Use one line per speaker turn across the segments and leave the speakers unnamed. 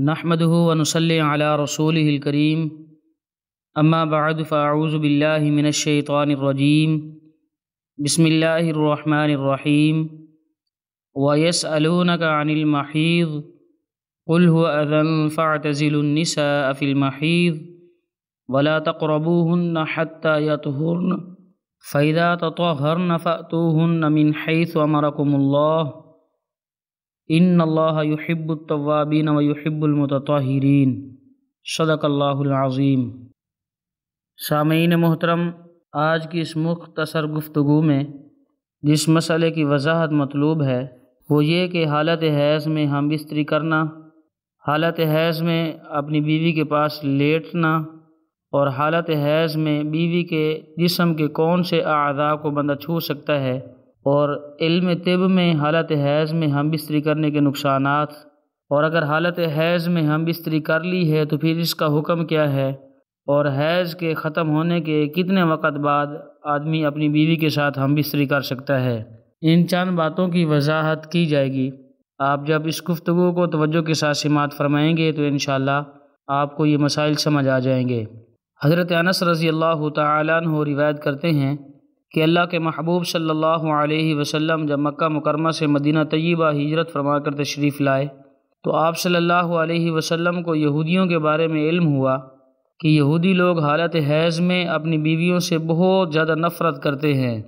نحمده ونصلي على رسوله الكريم اما بعد فاعوذ بالله من الشيطان الرجيم بسم الله الرحمن الرحيم ويسألونك عن المحيض قل هو أذى فاعتزلوا النساء في المحيض ولا تقربوهن حتى يطهرن فإذا تطهرن فأتوهن من حيث أمركم الله ان اللہ یحب الطوابین و یحب المتطاہرین صدق اللہ العظیم سامعین محترم آج کی اس مختصر گفتگو میں جس مسئلے کی وضاحت مطلوب ہے وہ یہ کہ حالت حیض میں ہم بستری کرنا حالت حیض میں اپنی بیوی کے پاس لیٹنا اور حالت حیض میں بیوی کے جسم کے کون سے اعضاء کو بندہ چھو سکتا ہے اور علم طب میں حالت حیض میں ہم بستری کرنے کے نقصانات اور اگر حالت حیض میں ہم بستری کر لی ہے تو پھر اس کا حکم کیا ہے اور حیض کے ختم ہونے کے کتنے وقت بعد آدمی اپنی بیوی کے ساتھ ہم بستری کر سکتا ہے ان چند باتوں کی وضاحت کی جائے گی آپ جب اس گفتگو کو توجہ کے ساتھ سماعت فرمائیں گے تو انشاءاللہ آپ کو یہ مسائل سمجھ آ جائیں گے حضرت انس رضی اللہ تعالیٰ عنہ روایت کرتے ہیں کہ اللہ کے محبوب صلی اللہ علیہ وسلم جب مکہ مکرمہ سے مدینہ طیبہ ہجرت فرما کر تشریف لائے تو آپ صلی اللہ علیہ وسلم کو یہودیوں کے بارے میں علم ہوا کہ یہودی لوگ حالت حیض میں اپنی بیویوں سے بہت زیادہ نفرت کرتے ہیں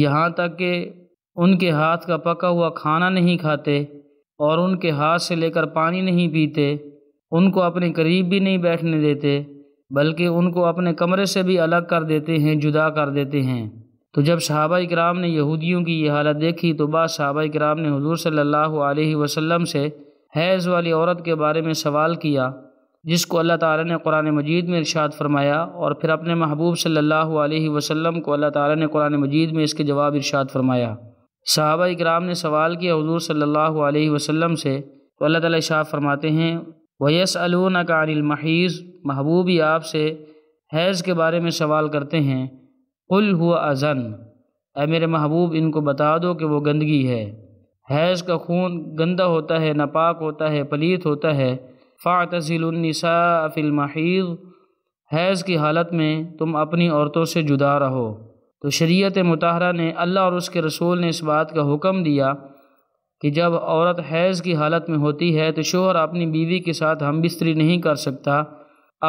یہاں تک کہ ان کے ہاتھ کا پکا ہوا کھانا نہیں کھاتے اور ان کے ہاتھ سے لے کر پانی نہیں پیتے ان کو اپنے قریب بھی نہیں بیٹھنے دیتے بلکہ ان کو اپنے کمرے سے بھی الگ کر دیتے ہیں جدا کر دیتے ہیں تو جب صحابہ اکرام نے یہودیوں کی یہ حالت دیکھی تو بعض صحابہ کرام نے حضور صلی اللہ علیہ وسلم سے حیض والی عورت کے بارے میں سوال کیا جس کو اللہ تعالیٰ نے قرآن مجید میں ارشاد فرمایا اور پھر اپنے محبوب صلی اللہ علیہ وسلم کو اللہ تعالیٰ نے قرآن مجید میں اس کے جواب ارشاد فرمایا صحابہ اکرام نے سوال کیا حضور صلی اللہ علیہ وسلم سے تو اللہ تعالیٰ شاہ فرماتے ہیں ویس الکان المحیض محبوبی آپ سے حیض کے بارے میں سوال کرتے ہیں قل ہوا ازن اے میرے محبوب ان کو بتا دو کہ وہ گندگی ہے حیض کا خون گندہ ہوتا ہے ناپاک ہوتا ہے پلیت ہوتا ہے فا النساء فی المحیض حیض کی حالت میں تم اپنی عورتوں سے جدا رہو تو شریعت مطالعہ نے اللہ اور اس کے رسول نے اس بات کا حکم دیا کہ جب عورت حیض کی حالت میں ہوتی ہے تو شوہر اپنی بیوی کے ساتھ ہم بستری نہیں کر سکتا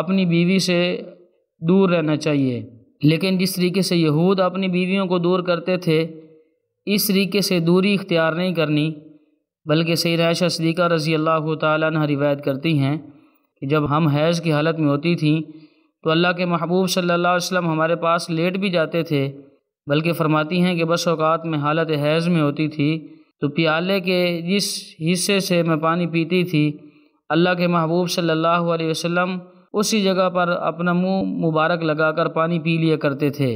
اپنی بیوی سے دور رہنا چاہیے لیکن جس طریقے سے یہود اپنی بیویوں کو دور کرتے تھے اس طریقے سے دوری اختیار نہیں کرنی بلکہ سید عائشہ صدیقہ رضی اللہ تعالیٰ عنہ روایت کرتی ہیں کہ جب ہم حیض کی حالت میں ہوتی تھیں تو اللہ کے محبوب صلی اللہ علیہ وسلم ہمارے پاس لیٹ بھی جاتے تھے بلکہ فرماتی ہیں کہ بس اوقات میں حالت حیض میں ہوتی تھی تو پیالے کے جس حصے سے میں پانی پیتی تھی اللہ کے محبوب صلی اللہ علیہ وسلم اسی جگہ پر اپنا منہ مبارک لگا کر پانی پی لیا کرتے تھے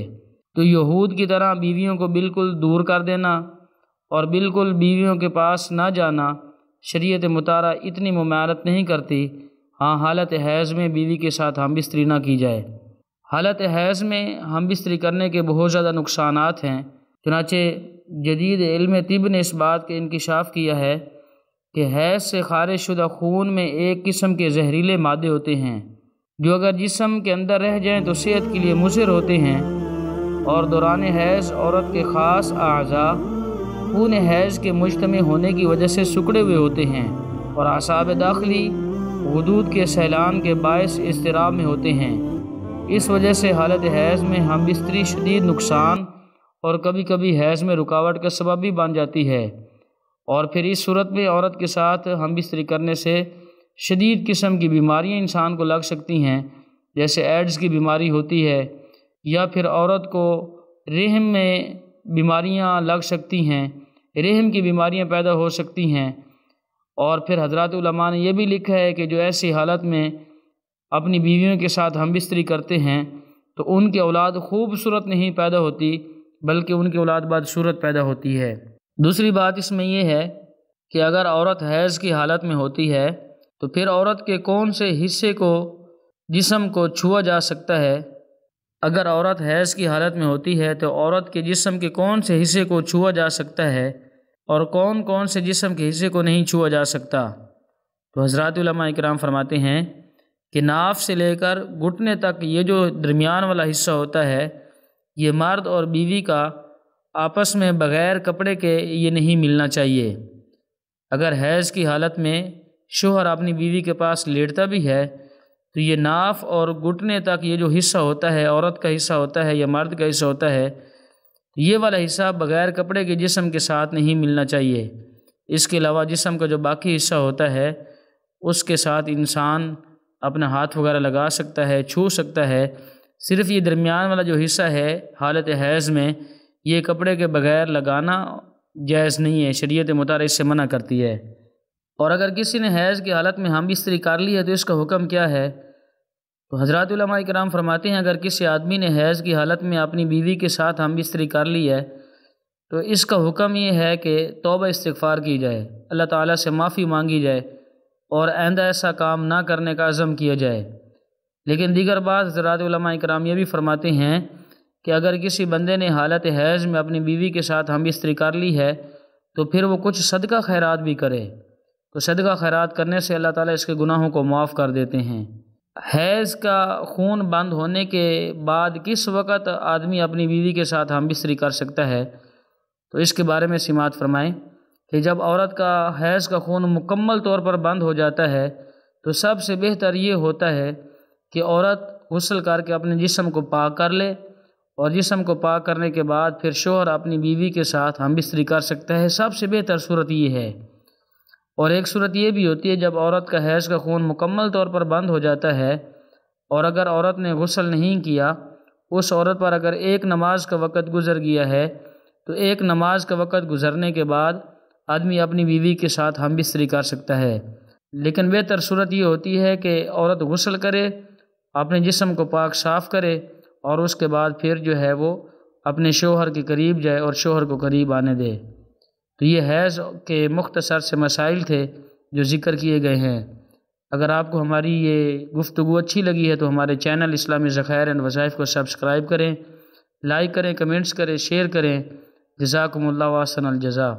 تو یہود کی طرح بیویوں کو بالکل دور کر دینا اور بالکل بیویوں کے پاس نہ جانا شریعت مطالعہ اتنی ممارت نہیں کرتی ہاں حالت حیض میں بیوی کے ساتھ ہم بستری نہ کی جائے حالت حیض میں ہم بستری کرنے کے بہت زیادہ نقصانات ہیں چنانچہ جدید علم طب نے اس بات کے انکشاف کیا ہے کہ حیض سے خارج شدہ خون میں ایک قسم کے زہریلے مادے ہوتے ہیں جو اگر جسم کے اندر رہ جائیں تو صحت کے لیے مضر ہوتے ہیں اور دوران حیض عورت کے خاص اعضاء خون حیض کے مجتمع ہونے کی وجہ سے سکڑے ہوئے ہوتے ہیں اور اعصاب داخلی حدود کے سیلان کے باعث اضطراب میں ہوتے ہیں اس وجہ سے حالت حیض میں ہم بستری شدید نقصان اور کبھی کبھی حیض میں رکاوٹ کا سبب بھی بن جاتی ہے اور پھر اس صورت میں عورت کے ساتھ ہم بستری کرنے سے شدید قسم کی بیماریاں انسان کو لگ سکتی ہیں جیسے ایڈز کی بیماری ہوتی ہے یا پھر عورت کو رحم میں بیماریاں لگ سکتی ہیں رحم کی بیماریاں پیدا ہو سکتی ہیں اور پھر حضرات علماء نے یہ بھی لکھا ہے کہ جو ایسی حالت میں اپنی بیویوں کے ساتھ ہم بستری کرتے ہیں تو ان کے اولاد خوبصورت نہیں پیدا ہوتی بلکہ ان کی اولاد بدصورت پیدا ہوتی ہے دوسری بات اس میں یہ ہے کہ اگر عورت حیض کی حالت میں ہوتی ہے تو پھر عورت کے کون سے حصے کو جسم کو چھوا جا سکتا ہے اگر عورت حیض کی حالت میں ہوتی ہے تو عورت کے جسم کے کون سے حصے کو چھوا جا سکتا ہے اور کون کون سے جسم کے حصے کو نہیں چھوا جا سکتا تو حضرات علماء اکرام فرماتے ہیں کہ ناف سے لے کر گھٹنے تک یہ جو درمیان والا حصہ ہوتا ہے یہ مرد اور بیوی کا آپس میں بغیر کپڑے کے یہ نہیں ملنا چاہیے اگر حیض کی حالت میں شوہر اپنی بیوی کے پاس لیٹتا بھی ہے تو یہ ناف اور گھٹنے تک یہ جو حصہ ہوتا ہے عورت کا حصہ ہوتا ہے یا مرد کا حصہ ہوتا ہے یہ والا حصہ بغیر کپڑے کے جسم کے ساتھ نہیں ملنا چاہیے اس کے علاوہ جسم کا جو باقی حصہ ہوتا ہے اس کے ساتھ انسان اپنا ہاتھ وغیرہ لگا سکتا ہے چھو سکتا ہے صرف یہ درمیان والا جو حصہ ہے حالت حیض میں یہ کپڑے کے بغیر لگانا جائز نہیں ہے شریعت مطالعہ اس سے منع کرتی ہے اور اگر کسی نے حیض کی حالت میں ہم بستری کر لی ہے تو اس کا حکم کیا ہے تو حضرات علماء کرام فرماتے ہیں اگر کسی آدمی نے حیض کی حالت میں اپنی بیوی کے ساتھ ہم بستری کر لی ہے تو اس کا حکم یہ ہے کہ توبہ استغفار کی جائے اللہ تعالیٰ سے معافی مانگی جائے اور آئندہ ایسا کام نہ کرنے کا عزم کیا جائے لیکن دیگر بعض حضرات علماء کرام یہ بھی فرماتے ہیں کہ اگر کسی بندے نے حالت حیض میں اپنی بیوی کے ساتھ ہم بستری کر لی ہے تو پھر وہ کچھ صدقہ خیرات بھی کرے تو صدقہ خیرات کرنے سے اللہ تعالیٰ اس کے گناہوں کو معاف کر دیتے ہیں حیض کا خون بند ہونے کے بعد کس وقت آدمی اپنی بیوی کے ساتھ ہم بستری کر سکتا ہے تو اس کے بارے میں سماعت فرمائیں کہ جب عورت کا حیض کا خون مکمل طور پر بند ہو جاتا ہے تو سب سے بہتر یہ ہوتا ہے کہ عورت غسل کر کے اپنے جسم کو پاک کر لے اور جسم کو پاک کرنے کے بعد پھر شوہر اپنی بیوی کے ساتھ ہم بستری کر سکتا ہے سب سے بہتر صورت یہ ہے اور ایک صورت یہ بھی ہوتی ہے جب عورت کا حیض کا خون مکمل طور پر بند ہو جاتا ہے اور اگر عورت نے غسل نہیں کیا اس عورت پر اگر ایک نماز کا وقت گزر گیا ہے تو ایک نماز کا وقت گزرنے کے بعد آدمی اپنی بیوی کے ساتھ ہم بستری کر سکتا ہے لیکن بہتر صورت یہ ہوتی ہے کہ عورت غسل کرے اپنے جسم کو پاک صاف کرے اور اس کے بعد پھر جو ہے وہ اپنے شوہر کے قریب جائے اور شوہر کو قریب آنے دے تو یہ حیض کے مختصر سے مسائل تھے جو ذکر کیے گئے ہیں اگر آپ کو ہماری یہ گفتگو اچھی لگی ہے تو ہمارے چینل اسلامی ذخائر اینڈ وظائف کو سبسکرائب کریں لائک کریں کمنٹس کریں شیئر کریں جزاکم اللہ واسن الجزا